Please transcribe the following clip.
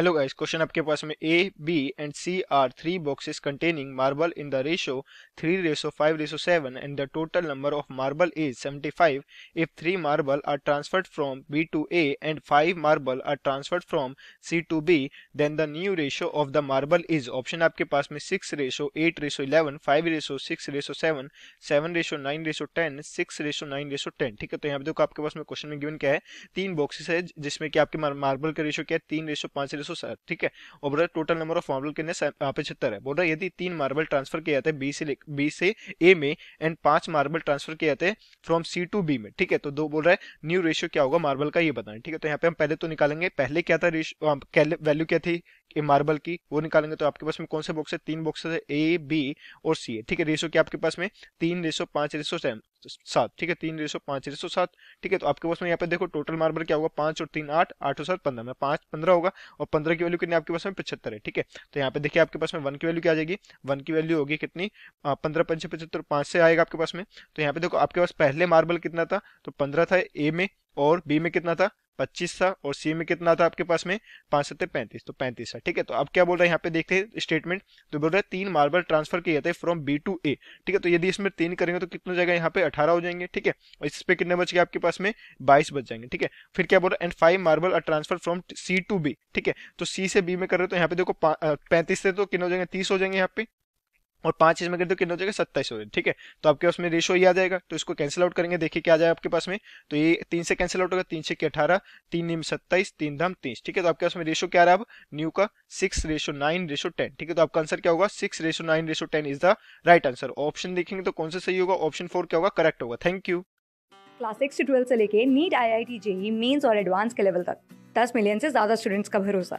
hello guys question आपके पास में A B and C are three boxes containing marble in the ratio three ratio five ratio seven and the total number of marble is seventy five if three marble are transferred from B to A and five marble are transferred from C to B then the new ratio of the marble is option आपके पास में six ratio eight ratio eleven five ratio six ratio seven seven ratio nine ratio ten six ratio nine ratio ten ठीक है तो यहाँ पे देखो आपके पास में क्वेश्चन में गिवन क्या है तीन बॉक्सेस है जिसमें कि आपके मार्बल का रेशो क्या है तीन रेशो पांच रेशो सौ साठ ठीक है और बोल रहे टोटल नंबर ऑफ मार्बल कितने पचहत्तर है बोल रहे यदि तीन मार्बल ट्रांसफर किए जाते हैं बी से बी से ए में एंड पांच मार्बल ट्रांसफर किए जाते हैं फ्रॉम सी टू बी में ठीक है तो दो बोल रहे है न्यू रेशियो क्या होगा मार्बल का ये बताना ठीक है तो यहाँ पे हम पहले तो निकालेंगे पहले क्या था रेशियो वैल्यू क्या थी मार्बल की वो निकालेंगे तो आपके पास में कौन से बॉक्स है तीन बॉक्स है ए बी और सी है ठीक है रेशो क्या आपके पास में तीन रेशो पांच रेशो सेवन सात ठीक है तीन रेसो पांच रेसो सात ठीक है तो आपके पास में यहाँ पे देखो टोटल मार्बल क्या होगा पांच और तीन आठ आठ और सात पंद्रह में पांच पंद्रह होगा और पंद्रह की वैल्यू कितनी आपके पास में पचहत्तर है ठीक है तो यहाँ पे देखिए आपके पास में वन की वैल्यू क्या आ जाएगी वन की वैल्यू होगी कितनी पंद्रह पंच पचहत्तर पांच से आएगा आपके पास में तो यहाँ पे देखो आपके पास पहले मार्बल कितना था तो पंद्रह था ए में और बी में कितना था पच्चीस था और सी में कितना था आपके पास में पाँच सत्य पैंतीस तो पैंतीस था ठीक है तो अब क्या बोल रहा है यहाँ पे देखते हैं स्टेटमेंट तो बोल रहा है तीन मार्बल ट्रांसफर किया जाता है फ्रॉम बी टू ए ठीक है तो यदि इसमें तीन करेंगे तो कितने जगह यहाँ पे अठारह हो जाएंगे ठीक है और इस पर कितने बच गए आपके पास में बाईस बच जाएंगे ठीक है फिर क्या बोल रहा है and five marble are transfer from C to B ठीक है तो सी से बी में कर रहे हो तो यहाँ पे देखो पैंतीस से तो कितने हो जाएंगे तीस हो जाएंगे यहाँ पे और पांच इसमें कर दो कितना हो जाएगा सत्ताईस हो जाएगा ठीक है तो आपके उसमें रेशो ये आ जाएगा तो इसको कैंसिल आउट करेंगे देखिए क्या आ जाएगा आपके पास में तो ये तीन से कैंसिल आउट होगा तीन छे अठारह तीन निम सत्ताईस तीन धम तीस ठीक है तो आपके उसमें रेशो क्या रहा अब न्यू का six ratio nine ratio ten ठीक है तो आपका आंसर क्या होगा six ratio nine ratio ten is the right answer option देखेंगे तो कौन सा सही होगा ऑप्शन फोर क्या होगा करेक्ट होगा थैंक यू क्लास सिक्स से ट्वेल्व से लेके NEET I I T JEE mains और एडवांस के लेवल तक दस मिलियन से ज्यादा स्टूडेंट्स का भरोसा